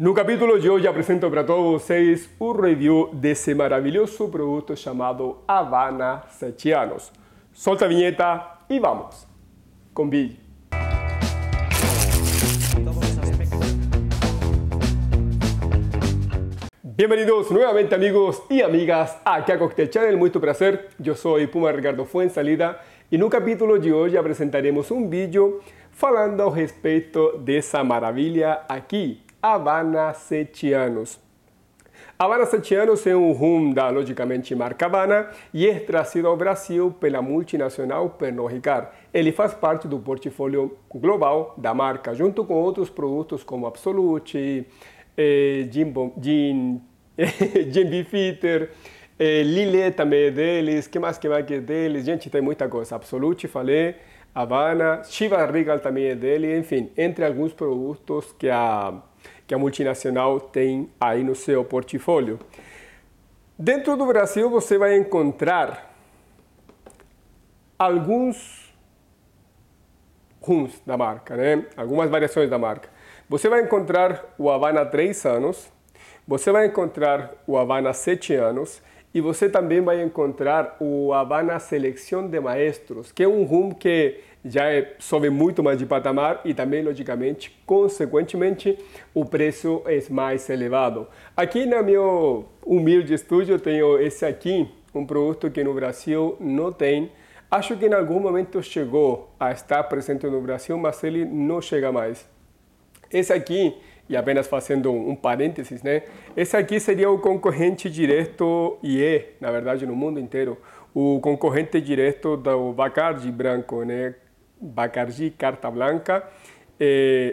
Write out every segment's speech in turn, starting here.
En un capítulo yo ya presento para todos ustedes un review de ese maravilloso producto llamado Habana Sechianos. Solta viñeta y vamos! con Bill Bienvenidos nuevamente amigos y amigas aquí a Cocktail Channel, mucho placer, yo soy Puma Ricardo Fuensalida en un capítulo de ya presentaremos un vídeo hablando respecto de esa maravilla aquí Havana Sete Anos. Havana Sete Anos é um rum da, logicamente, marca Havana e é trazido ao Brasil pela multinacional Pernod Ricard. Ele faz parte do portfólio global da marca, junto com outros produtos como Absolute, eh, Jim, Bom, Jim, Bifitter, eh, Lillet também é deles, que mais que mais que é deles? Gente, tem muita coisa. Absolute, falei. Havana, Shiva Regal também é dele, enfim, entre alguns produtos que a que a multinacional tem aí no seu portfólio. Dentro do Brasil você vai encontrar alguns rums da marca, né? algumas variações da marca. Você vai encontrar o Havana 3 anos, você vai encontrar o Havana 7 anos e você também vai encontrar o Havana Seleção de Maestros, que é um rum que já é, sobe muito mais de patamar e também, logicamente, consequentemente, o preço é mais elevado. Aqui na meu humilde estúdio tenho esse aqui, um produto que no Brasil não tem. Acho que em algum momento chegou a estar presente no Brasil, mas ele não chega mais. Esse aqui e apenas fazendo um parênteses, né? Esse aqui seria o concorrente direto e é, na verdade, no mundo inteiro, o concorrente direto do Bacardi branco, né? Bacardi carta branca.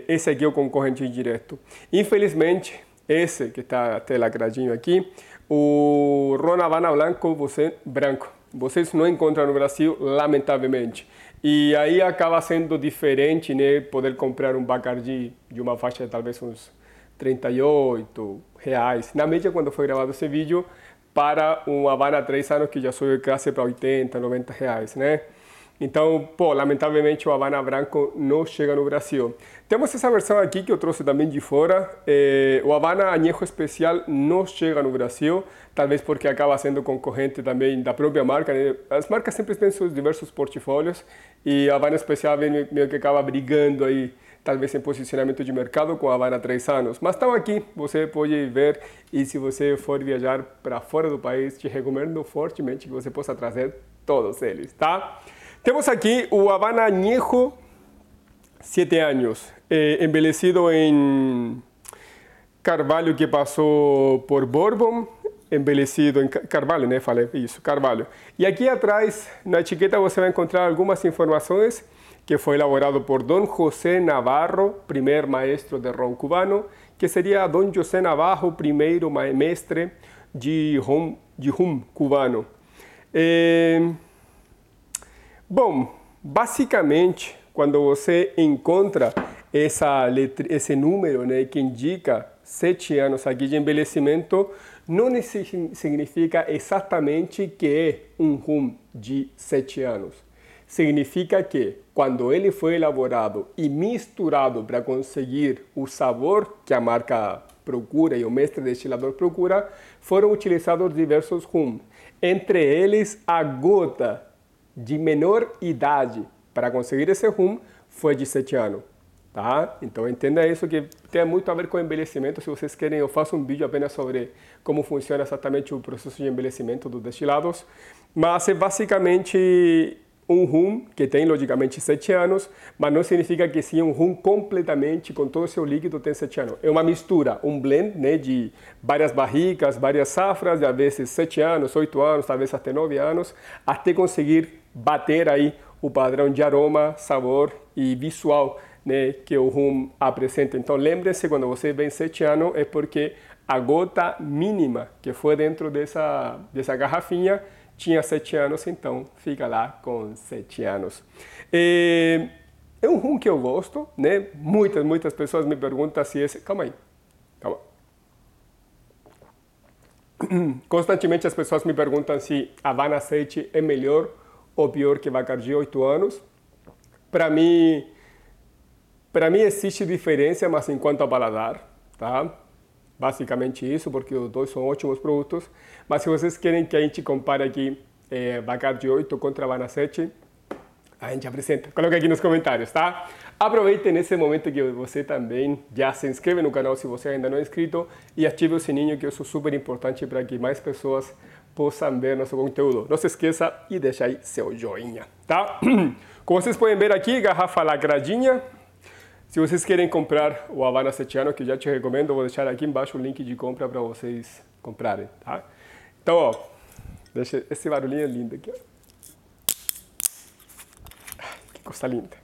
Esse eh, aqui é o concorrente direto. Infelizmente, esse que está até lacradinho aqui, o Ronavana branco, você branco. Vocês não encontram no Brasil, lamentavelmente. E aí acaba sendo diferente, né? Poder comprar um Bacardi de uma faixa de talvez uns 38 reais, na média quando foi gravado esse vídeo, para um Havana 3 anos que já subiu classe para 80, 90 reais, né? Então, pô, lamentavelmente o Havana Branco não chega no Brasil. Temos essa versão aqui que eu trouxe também de fora. É, o Havana Añejo Especial não chega no Brasil, talvez porque acaba sendo concorrente também da própria marca. Né? As marcas sempre têm seus diversos portfólios e a Havana Especial meio que acaba brigando aí, talvez em posicionamento de mercado com a Havana 3 três anos. Mas estão aqui, você pode ver e se você for viajar para fora do país, te recomendo fortemente que você possa trazer todos eles, tá? Tenemos aquí Uabana Habana añejo, 7 años, eh, embelecido en carvalho que pasó por Borbón, embelecido en carvalho, ¿no y eso, carvalho. Y aquí atrás, en la etiqueta, va a encontrar algunas informaciones que fue elaborado por Don José Navarro, primer maestro de ron cubano, que sería Don José Navarro, primero maestro de rum, cubano. Eh, Bom, basicamente, quando você encontra essa letra, esse número né, que indica sete anos aqui de envelhecimento, não significa exatamente que é um rum de sete anos. Significa que, quando ele foi elaborado e misturado para conseguir o sabor que a marca procura e o mestre destilador procura, foram utilizados diversos rums. Entre eles, a gota de menor idade para conseguir esse rumo foi de 7 anos. Tá? Então entenda isso que tem muito a ver com envelhecimento. Se vocês querem, eu faço um vídeo apenas sobre como funciona exatamente o processo de envelhecimento dos destilados. Mas é basicamente um rum que tem logicamente 7 anos, mas não significa que sim um rum completamente com todo o seu líquido tem 7 anos. É uma mistura, um blend né, de várias barricas, várias safras, às vezes 7 anos, 8 anos, talvez até 9 anos, até conseguir bater aí o padrão de aroma, sabor e visual né, que o rum apresenta. Então lembre-se, quando você vem sete anos, é porque a gota mínima que foi dentro dessa, dessa garrafinha tinha sete anos, então fica lá com sete anos. É, é um rum que eu gosto, né? Muitas, muitas pessoas me perguntam se esse... Calma aí, calma. Constantemente as pessoas me perguntam se Havana 7 é melhor ou pior que vacar de 8 anos. Para mim, para mim existe diferença, mas enquanto a paladar, tá? Basicamente isso, porque os dois são ótimos produtos. Mas se vocês querem que a gente compare aqui é, Bacardi 8 contra Banacete, a gente apresenta. Coloca aqui nos comentários, tá? Aproveite nesse momento que você também já se inscreve no canal se você ainda não é inscrito e ative o sininho que isso é super importante para que mais pessoas possam ver nosso conteúdo. Não se esqueça e deixe aí seu joinha, tá? Como vocês podem ver aqui, garrafa lagradinha. Se vocês querem comprar o Havana Setiano, que eu já te recomendo, vou deixar aqui embaixo o link de compra para vocês comprarem, tá? Então, ó, deixa esse barulhinho lindo aqui, ó. Que coisa linda.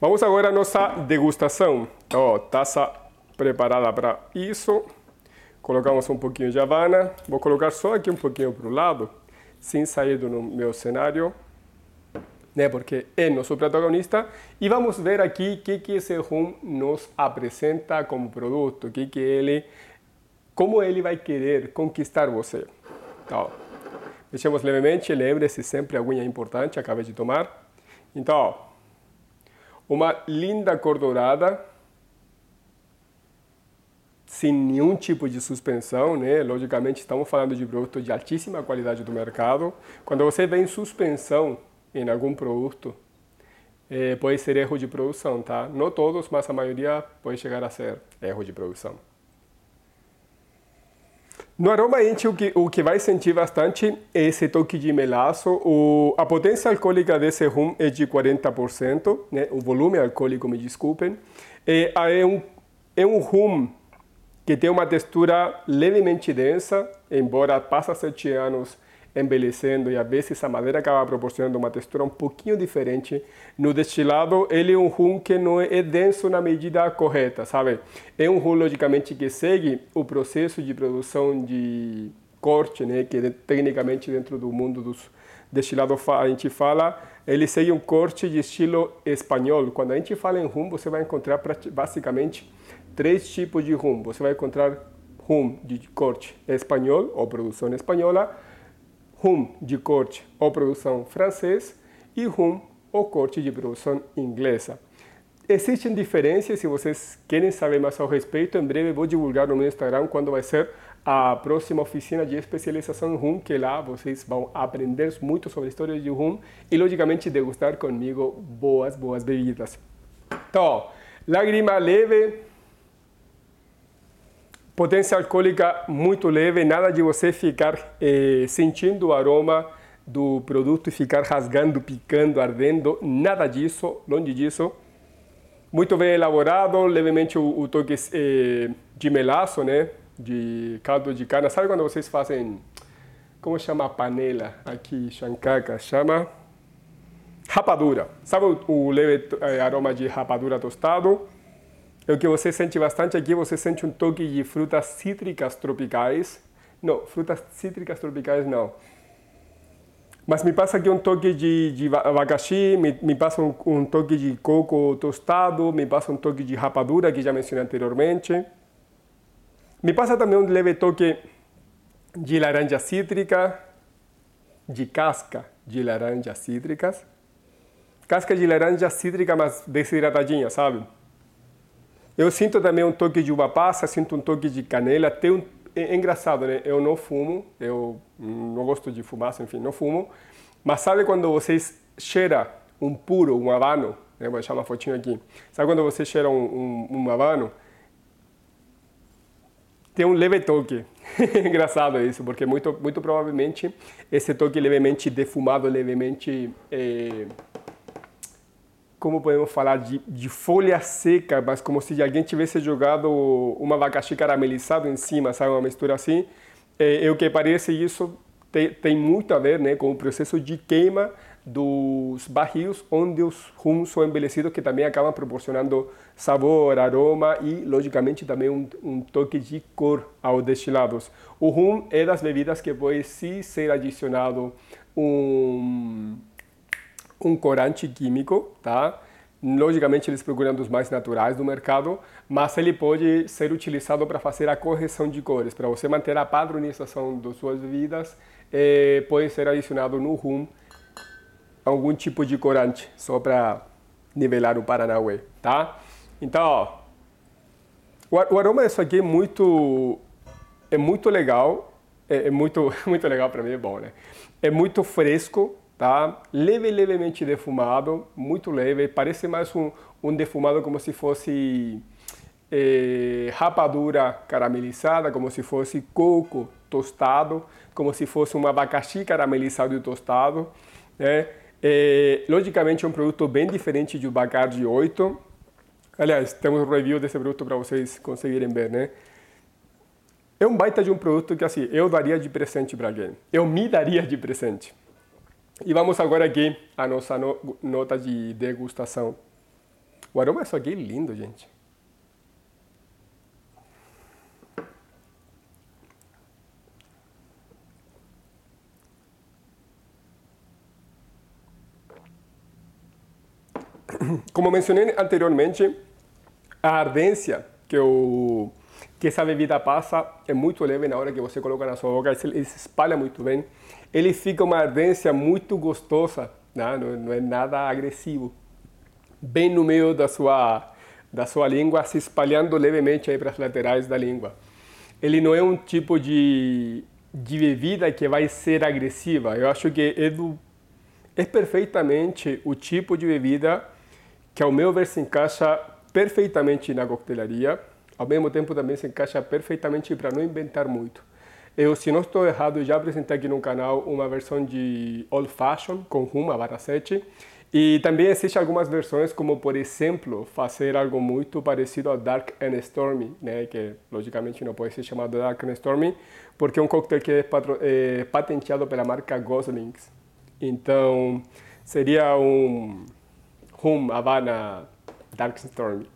Vamos agora à nossa degustação. Então, ó, taça preparada para isso. Colocamos um pouquinho de Havana. Vou colocar só aqui um pouquinho para o lado, sem sair do meu cenário, né? porque é nosso protagonista. E vamos ver aqui o que, que esse rum nos apresenta como produto, que que ele, como ele vai querer conquistar você. Então, mexemos levemente, lembre-se sempre a unha é importante, acabei de tomar. Então, uma linda cor dourada sem nenhum tipo de suspensão, né? Logicamente estamos falando de produto de altíssima qualidade do mercado. Quando você vê em suspensão em algum produto, é, pode ser erro de produção, tá? Não todos, mas a maioria pode chegar a ser erro de produção. No aroma gente, o que, o que vai sentir bastante é esse toque de melaço. O, a potência alcoólica desse rum é de 40%, né? o volume alcoólico, me desculpem. É, é, um, é um rum que tem uma textura levemente densa, embora passa sete anos envelhecendo e às vezes a madeira acaba proporcionando uma textura um pouquinho diferente. No destilado, ele é um rum que não é, é denso na medida correta, sabe? É um rum, logicamente, que segue o processo de produção de corte, né? Que tecnicamente dentro do mundo dos destilados a gente fala, ele segue um corte de estilo espanhol. Quando a gente fala em rum, você vai encontrar basicamente três tipos de rum. Você vai encontrar rum de corte espanhol ou produção espanhola, rum de corte ou produção francês e rum ou corte de produção inglesa. Existem diferenças, se vocês querem saber mais ao respeito, em breve vou divulgar no meu Instagram quando vai ser a próxima oficina de especialização em rum, que lá vocês vão aprender muito sobre a história de rum e, logicamente, degustar comigo boas, boas bebidas. Então, lágrima leve, Potência alcoólica muito leve, nada de você ficar eh, sentindo o aroma do produto e ficar rasgando, picando, ardendo, nada disso, longe disso. Muito bem elaborado, levemente o, o toque eh, de melaço, né? De caldo de cana. Sabe quando vocês fazem, como chama a panela aqui, chancaca? Chama rapadura. Sabe o, o leve eh, aroma de rapadura tostado? É o que você sente bastante aqui, você sente um toque de frutas cítricas tropicais. Não, frutas cítricas tropicais não. Mas me passa aqui um toque de, de abacaxi, me, me passa um, um toque de coco tostado, me passa um toque de rapadura, que já mencionei anteriormente. Me passa também um leve toque de laranja cítrica, de casca de laranja cítricas. Casca de laranja cítrica, mas desidratadinha, sabe? Eu sinto também um toque de uva passa, sinto um toque de canela. Tem um, é, é, engraçado, né? Eu não fumo, eu não gosto de fumaça, enfim, não fumo. Mas sabe quando vocês cheira um puro, um habano? vou deixar uma fotinho aqui. Sabe quando você cheira um, um, um habano? Tem um leve toque. Engraçado isso, porque muito, muito provavelmente esse toque levemente defumado, levemente... Eh, como podemos falar de, de, folha seca, mas como se alguém tivesse jogado um abacaxi caramelizado em cima, sabe, uma mistura assim. É, é o que parece isso tem, tem, muito a ver né, com o processo de queima dos barris onde os rums são envelhecidos, que também acabam proporcionando sabor, aroma e, logicamente, também um, um toque de cor aos destilados. O rum é das bebidas que pode sim ser adicionado um um corante químico, tá? Logicamente eles procuram dos mais naturais do mercado, mas ele pode ser utilizado para fazer a correção de cores, para você manter a padronização das suas vidas, eh, pode ser adicionado no rum algum tipo de corante, só para nivelar o Paranauê, tá? Então, ó, o aroma disso aqui é muito, é muito legal, é, é muito, muito legal para mim, é bom, né? É muito fresco, tá? Leve, levemente defumado, muito leve, parece mais um, um defumado como se fosse eh, rapadura caramelizada, como se fosse coco tostado, como se fosse um abacaxi caramelizado e tostado, né? Eh, logicamente é um produto bem diferente do Bacardi 8. Aliás, temos um review desse produto para vocês conseguirem ver, né? É um baita de um produto que assim, eu daria de presente para alguém. Eu me daria de presente. E vamos agora aqui à nossa no, nota de degustação. O aroma disso é aqui lindo, gente. Como mencionei anteriormente, a ardência que o que essa bebida passa, é muito leve na hora que você coloca na sua boca, ele se espalha muito bem. Ele fica uma ardência muito gostosa, né? não, não é nada agressivo. Bem ah, no meio da sua, da sua língua, se espalhando levemente para as laterais da língua. Ele não é um tipo de, de bebida que vai ser agressiva. Eu acho que é, do, é perfeitamente o tipo de bebida que, ao meu ver, se encaixa perfeitamente na coquetelaria ao mesmo tempo também se encaixa perfeitamente para não inventar muito. Eu, se não estou errado, já apresentei aqui no canal uma versão de Old Fashion com rum a barra 7. E também existem algumas versões, como por exemplo, fazer algo muito parecido a Dark and Stormy, né? que logicamente não pode ser chamado Dark and Stormy, porque é um cocktail que é, é patenteado pela marca Goslings. Então, seria um Rum Havana Dark and Stormy.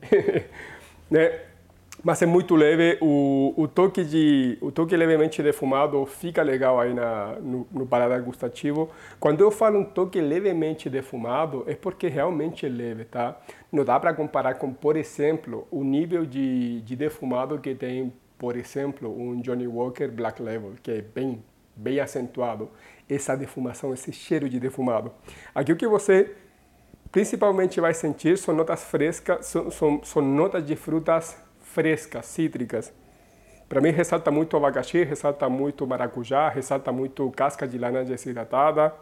né? mas é muito leve. O, o, toque de o toque levemente defumado fica legal aí na, no, no paladar gustativo. Quando eu falo um toque levemente defumado, é porque realmente é leve, tá? Não dá para comparar com, por exemplo, o nível de, de defumado que tem, por exemplo, um Johnny Walker Black Label, que é bem bem acentuado essa defumação, esse cheiro de defumado. Aqui o que você principalmente vai sentir são notas frescas, são, são, são notas de frutas frescas, cítricas. Para mim ressalta muito abacaxi, ressalta muito maracujá, ressalta muito casca de laranja desidratada.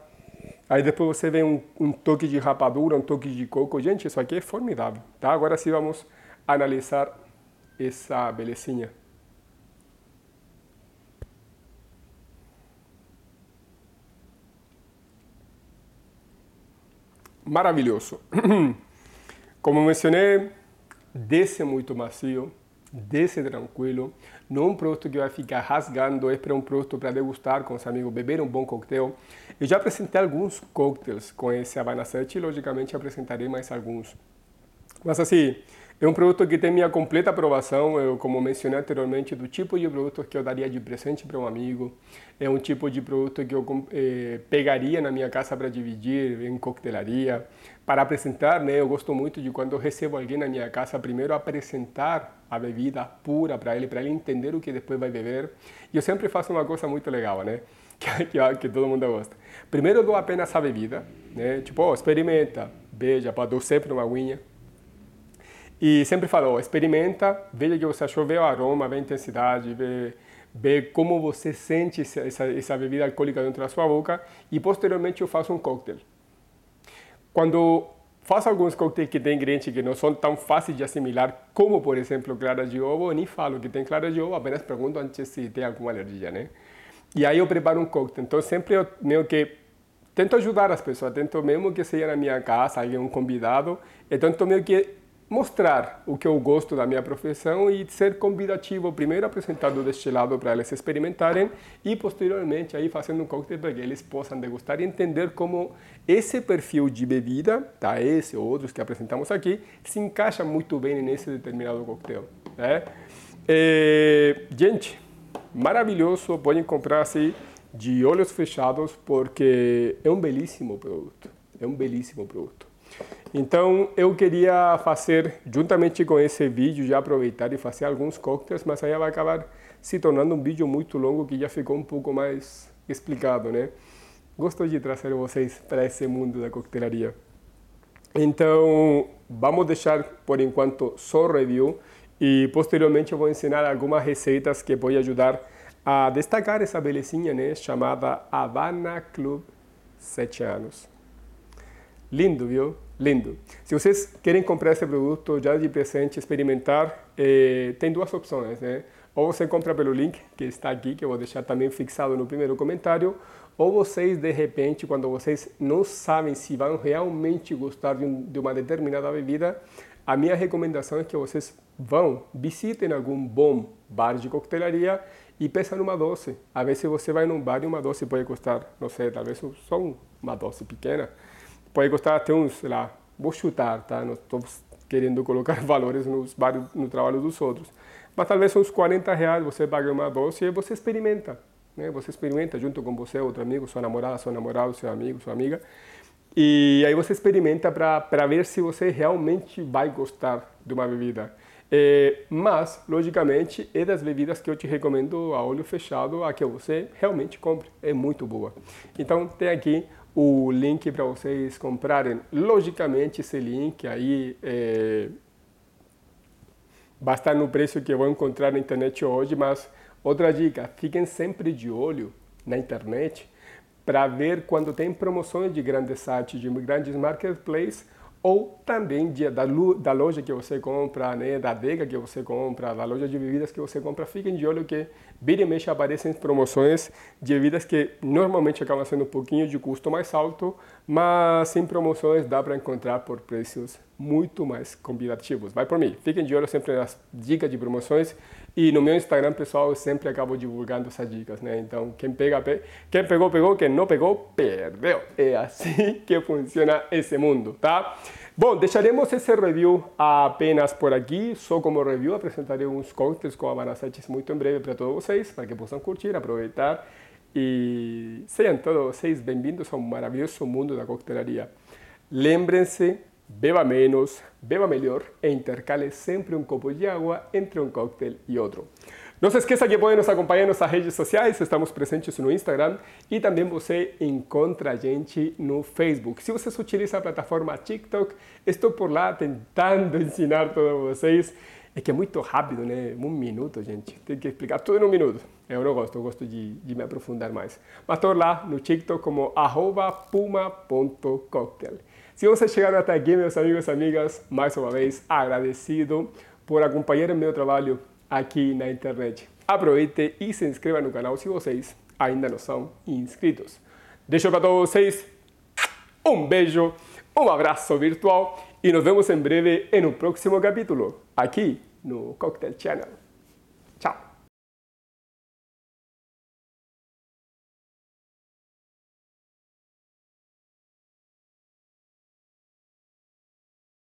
Aí depois você vê um, um toque de rapadura, um toque de coco. Gente, isso aqui é formidável, tá? Agora sim vamos analisar essa belezinha. Maravilhoso. Como mencionei, desce muito macio, desse tranquilo, não um produto que vai ficar rasgando, é para um produto para degustar com os amigos, beber um bom coquetel. Eu já apresentei alguns coquetéis com esse Havana 7 e logicamente apresentarei mais alguns. Mas assim, é um produto que tem minha completa aprovação, eu, como mencionei anteriormente, do tipo de produto que eu daria de presente para um amigo. É um tipo de produto que eu eh, pegaria na minha casa para dividir em coquetelaria, para apresentar, né? Eu gosto muito de quando eu recebo alguém na minha casa, primeiro apresentar a bebida pura para ele, para ele entender o que depois vai beber. E eu sempre faço uma coisa muito legal, né? Que, que, que todo mundo gosta. Primeiro eu dou apenas a bebida, né? Tipo, oh, experimenta, beija, para dou sempre uma aguinha e sempre falou, experimenta, veja o que você achou, vê o aroma, vê a intensidade, vê, vê como você sente essa, essa bebida alcoólica dentro da sua boca e posteriormente eu faço um cocktail. Quando faço alguns cocktails que têm ingredientes que não são tão fáceis de assimilar, como por exemplo clara de ovo, eu nem falo que tem clara de ovo, apenas pergunto antes se tem alguma alergia, né? E aí eu preparo um cocktail. Então sempre eu meio que tento ajudar as pessoas, tento mesmo que seja na minha casa, alguém um convidado, então tento meio que mostrar o que eu é gosto da minha profissão e ser convidativo, primeiro apresentando deste destilado para eles experimentarem e posteriormente aí fazendo um coquetel para que eles possam degustar e entender como esse perfil de bebida, tá, esse ou outros que apresentamos aqui, se encaixa muito bem nesse determinado coquetel. Né? É, gente, maravilhoso, podem comprar assim de olhos fechados porque é um belíssimo produto, é um belíssimo produto. Então eu queria fazer, juntamente com esse vídeo, já aproveitar e fazer alguns cocktails, mas aí vai acabar se tornando um vídeo muito longo que já ficou um pouco mais explicado, né? Gosto de trazer vocês para esse mundo da coquetelaria. Então vamos deixar por enquanto só review e posteriormente eu vou ensinar algumas receitas que podem ajudar a destacar essa belezinha, né? Chamada Havana Club 7 anos. Lindo, viu? Lindo. Se vocês querem comprar esse produto já de presente, experimentar, eh, tem duas opções, né? Ou você compra pelo link que está aqui, que eu vou deixar também fixado no primeiro comentário, ou vocês, de repente, quando vocês não sabem se vão realmente gostar de, um, de uma determinada bebida, a minha recomendação é que vocês vão, visitem algum bom bar de coquetelaria e peçam uma doce. Às vezes você vai num bar e uma doce pode custar, não sei, talvez só uma doce pequena, pode gostar até uns, sei lá, vou chutar, tá? Não estou querendo colocar valores nos, no trabalho dos outros. Mas talvez uns 40 reais você paga uma bolsa e você experimenta. Né? Você experimenta junto com você, outro amigo, sua namorada, seu namorado, seu amigo, sua amiga. E aí você experimenta para ver se você realmente vai gostar de uma bebida. É, mas, logicamente, é das bebidas que eu te recomendo a olho fechado a que você realmente compre. É muito boa. Então, tem aqui o link para vocês comprarem. Logicamente, esse link aí é, vai estar no preço que eu vou encontrar na internet hoje, mas outra dica, fiquem sempre de olho na internet para ver quando tem promoções de grandes sites, de grandes marketplaces, ou também de, da, da, loja que você compra, né, da adega que você compra, da loja de bebidas que você compra, fiquem de olho que vira e mexe aparecem promoções de bebidas que normalmente acabam sendo um pouquinho de custo mais alto, mas sem promoções dá para encontrar por preços muito mais convidativos. Vai por mim, fiquem de olho sempre nas dicas de promoções e no meu Instagram pessoal eu sempre acabo divulgando essas dicas, né? Então quem pega, pe... quem pegou, pegou, quem não pegou, perdeu. É assim que funciona esse mundo, tá? Bom, deixaremos esse review apenas por aqui, só como review apresentarei uns cocktails com a Manasaches muito em breve para todos vocês, para que possam curtir, aproveitar e sejam todos vocês bem-vindos ao maravilhoso mundo da coquetelaria. Lembrem-se beba menos, beba mejor e intercale siempre un copo de agua entre un cóctel y otro. No se esqueza que pueden nos a redes sociales, estamos presentes en Instagram y también você en a gente no Facebook. Si ustedes utiliza la plataforma TikTok, estoy por la tentando ensinar todos ustedes. É que é muito rápido, né? Um minuto, gente. Tem que explicar tudo em um minuto. Eu não gosto, eu gosto de, de me aprofundar mais. Mas estou lá no TikTok como puma.cocktail. Se vocês chegaram até aqui, meus amigos e amigas, mais uma vez agradecido por acompanhar o meu trabalho aqui na internet. Aproveite e se inscreva no canal se vocês ainda não são inscritos. Deixo para todos vocês um beijo, um abraço virtual Y nos vemos en breve en un próximo capítulo, aquí no Cocktail Channel.